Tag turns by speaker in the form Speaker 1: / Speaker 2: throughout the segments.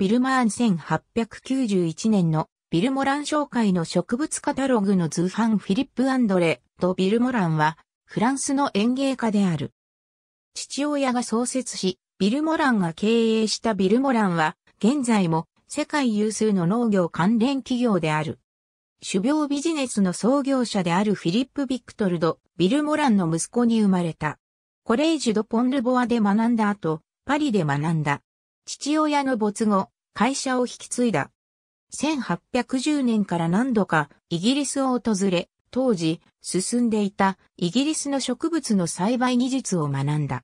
Speaker 1: ビルマーン1891年のビルモラン紹介の植物カタログの図版フィリップ・アンドレ・とビルモランはフランスの園芸家である。父親が創設し、ビルモランが経営したビルモランは現在も世界有数の農業関連企業である。種苗ビジネスの創業者であるフィリップ・ビクトルド・ビルモランの息子に生まれた。コレージュ・ド・ポンルボアで学んだ後、パリで学んだ。父親の没後、会社を引き継いだ。1810年から何度かイギリスを訪れ、当時進んでいたイギリスの植物の栽培技術を学んだ。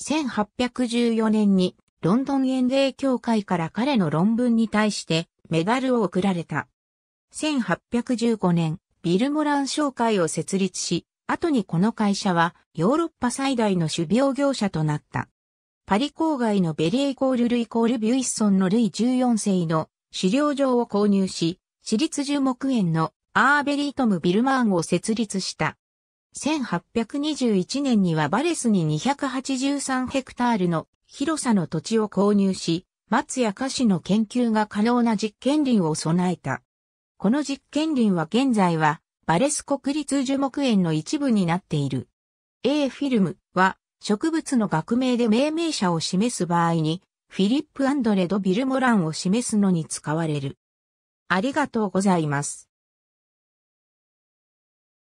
Speaker 1: 1814年にロンドン園芸協会から彼の論文に対してメダルを贈られた。1815年、ビルモラン商会を設立し、後にこの会社はヨーロッパ最大の種苗業者となった。パリ郊外のベリエイコールルイコールビュイッソンのルイ14世の資料場を購入し、私立樹木園のアーベリートム・ビルマーンを設立した。1821年にはバレスに283ヘクタールの広さの土地を購入し、松や菓子の研究が可能な実験林を備えた。この実験林は現在はバレス国立樹木園の一部になっている。A フィルムは植物の学名で命名者を示す場合に、フィリップ・アンドレ・ド・ビルモランを示すのに使われる。ありがとうございます。